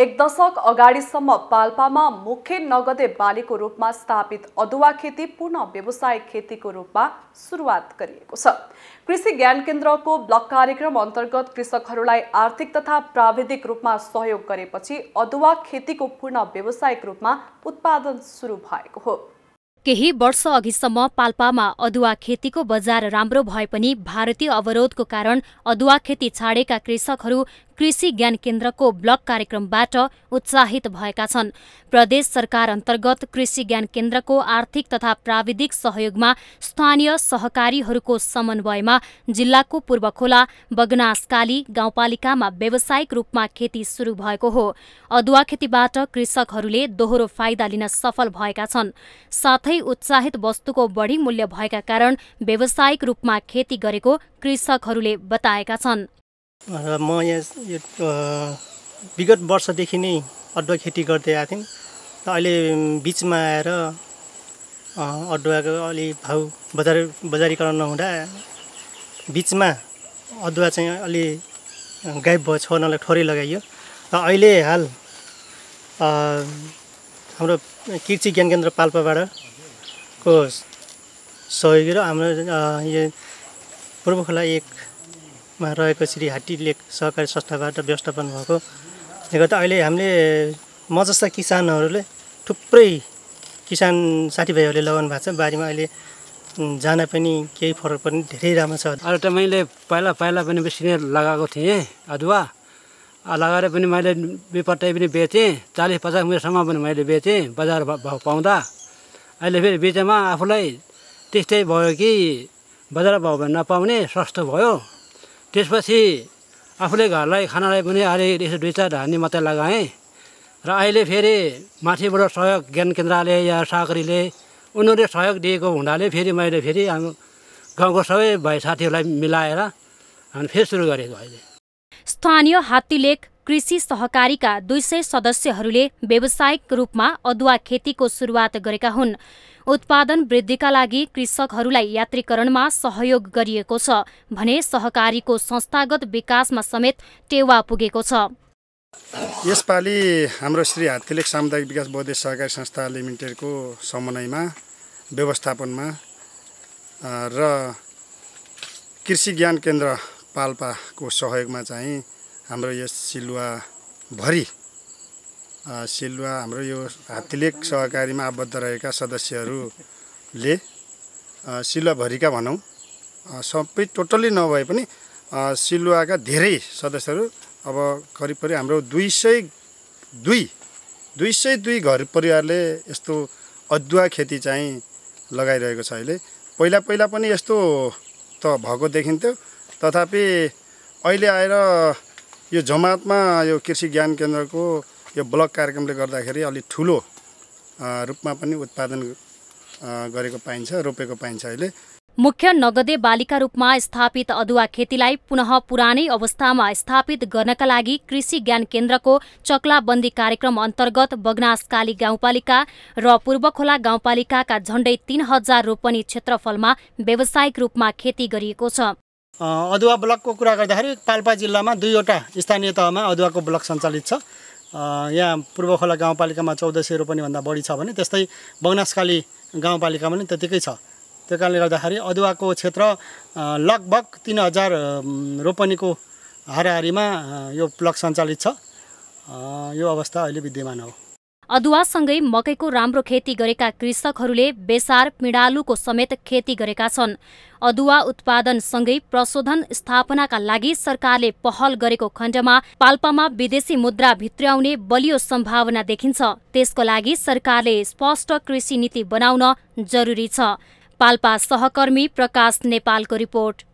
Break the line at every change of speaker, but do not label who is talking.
एक दशक अगाडिसम्म पाल्पामा मुख्य नगदे बालीको रूपमा स्थापित अदुवा खेती पूर्ण व्यवसायिक खेतीको रूपमा सुरुवात गरिएको छ कृषि ज्ञान केन्द्रको ब्लक कार्यक्रम अन्तर्गत कृषकहरूलाई आर्थिक तथा प्राविधिक रूपमा सहयोग गरेपछि अदुवा खेतीको पूर्ण व्यावसायिक रूपमा उत्पादन सुरु भएको हो
केही वर्ष अघिसम्म पाल्पामा अदुवा खेतीको बजार राम्रो भए पनि भारतीय अवरोधको कारण अदुवा खेती छाडेका कृषकहरू कृषि ज्ञान केन्द्रको ब्लक कार्यक्रमबाट उत्साहित भएका छन् प्रदेश सरकार अन्तर्गत कृषि ज्ञान केन्द्रको आर्थिक तथा प्राविधिक सहयोगमा स्थानीय सहकारीहरूको समन्वयमा जिल्लाको पूर्वखोला बगनासकाली गाउँपालिकामा व्यावसायिक रूपमा खेती सुरु भएको हो अदुवा खेतीबाट कृषकहरूले दोहोरो फाइदा लिन सफल भएका छन् साथै उत्साहित वस्तुको बढी मूल्य भएका कारण व्यावसायिक रूपमा खेती गरेको कृषकहरूले बताएका छन्
र म यहाँ विगत वर्षदेखि नै अदुवा खेती गर्दै आएको थियौँ र अहिले बिचमा आएर अदुवाको अलि भाउ बजार बजारीकरण नहुँदा बिचमा अदुवा चाहिँ अलि गायब भयो छोड्नलाई ठोरी लगाइयो र अहिले हाल हाम्रो कृषि ज्ञान केन्द्र पाल्पाबाट पाल्पाबाटको सहयोगी र हाम्रो यो पूर्व खोला एक मा रहेको श्री हाटी लेक सहकारी संस्थाबाट व्यवस्थापन भएको त्यसले गर्दा अहिले हामीले म जस्ता किसानहरूले थुप्रै किसान साथीभाइहरूले लगाउनु भएको छ बारीमा अहिले जान पनि केही फरक पनि धेरै राम्रो छ अहिले त मैले पहिला पहिला पनि बेसी नै लगाएको थिएँ अदुवा लगाएर पनि मैले बेपत्तै
पनि बेचेँ चालिस पचास मिटरसम्म पनि मैले बेचेँ बजार भाउ पाउँदा अहिले फेरि बिचमा आफूलाई त्यस्तै भयो कि बजार भाउ नपाउने सस्तो भयो त्यसपछि आफूले घरलाई खानालाई पनि अहिले यसो दुई चार धानी मात्रै लगाएँ र अहिले फेरि माथिबाट सहयोग ज्ञान केन्द्रले या साकरीले उनीहरूले सहयोग दिएको हुनाले फेरि मैले फेरि हाम्रो गाउँको सबै भाइ साथीहरूलाई मिलाएर अनि फेरि सुरु गरेको अहिले
स्थानीय हात्तीलेक कृषि सहकारीका दुई सय सदस्यहरूले व्यावसायिक रूपमा अदुवा खेतीको सुरुवात गरेका हुन् उत्पादन वृद्धिका लागि कृषकहरूलाई यात्रीकरणमा सहयोग गरिएको छ भने सहकारीको संस्थागत विकासमा समेत टेवा पुगेको छ
यसपालि हाम्रो श्री हात्तीले सामुदायिक विकास बौद्धिक सहकारी संस्था लिमिटेडको समन्वयमा व्यवस्थापनमा र कृषि ज्ञान केन्द्र पाल्पाको सहयोगमा चाहिँ हाम्रो यो सिलुवाभरि सिलुवा हाम्रो यो हात्तीलेख सहकारीमा आबद्ध रहेका सदस्यहरूले सिलुवाभरिका भनौँ सबै टोटल्ली नभए पनि सिलुवाका धेरै सदस्यहरू अब करिब करिब हाम्रो दुई सय दुई दुई सय दुई घर परिवारले यस्तो अदुवा खेती चाहिँ लगाइरहेको छ अहिले पहिला पहिला पनि यस्तो त भएको देखिन्थ्यो तथापि अहिले आएर यो जमातमा यो कृषि ज्ञान केन्द्रको यो ब्लक कार्यक्रमले गर्दाखेरि अलिक ठुलो रूपमा पनि उत्पादन गरेको पाइन्छ रोपेको पाइन्छ अहिले
मुख्य नगदे बालीका रूपमा स्थापित अदुवा खेतीलाई पुनः पुरानै अवस्थामा स्थापित गर्नका लागि कृषि ज्ञान केन्द्रको चक्लाबन्दी कार्यक्रम अन्तर्गत बगनासकाली गाउँपालिका र पूर्वखोला गाउँपालिकाका झण्डै तीन हजार रोपनी क्षेत्रफलमा व्यावसायिक रूपमा खेती गरिएको छ
अदुवा
ब्लकको कुरा गर्दाखेरि पाल्पा जिल्लामा दुईवटा स्थानीय तहमा अदुवाको ब्लक सञ्चालित छ यहाँ पूर्वखोला गाउँपालिकामा चौध सय रोपनीभन्दा बढी छ भने त्यस्तै बङ्गनासकाली गाउँपालिकामा पनि त्यत्तिकै छ त्यो कारणले गर्दाखेरि अदुवाको क्षेत्र लगभग तिन हजार रोपनीको हाराहारीमा यो ब्लक सञ्चालित छ यो अवस्था अहिले विद्यमान हो
अदुवासँगै मकैको राम्रो खेती गरेका कृषकहरूले बेसार पिँडालुको समेत खेती गरेका छन् अदुवा उत्पादनसँगै प्रशोधन स्थापनाका लागि सरकारले पहल गरेको खण्डमा पाल्पामा विदेशी मुद्रा भित्र्याउने बलियो सम्भावना देखिन्छ त्यसको लागि सरकारले स्पष्ट कृषि नीति बनाउन जरुरी छ पाल्पा सहकर्मी प्रकाश नेपालको रिपोर्ट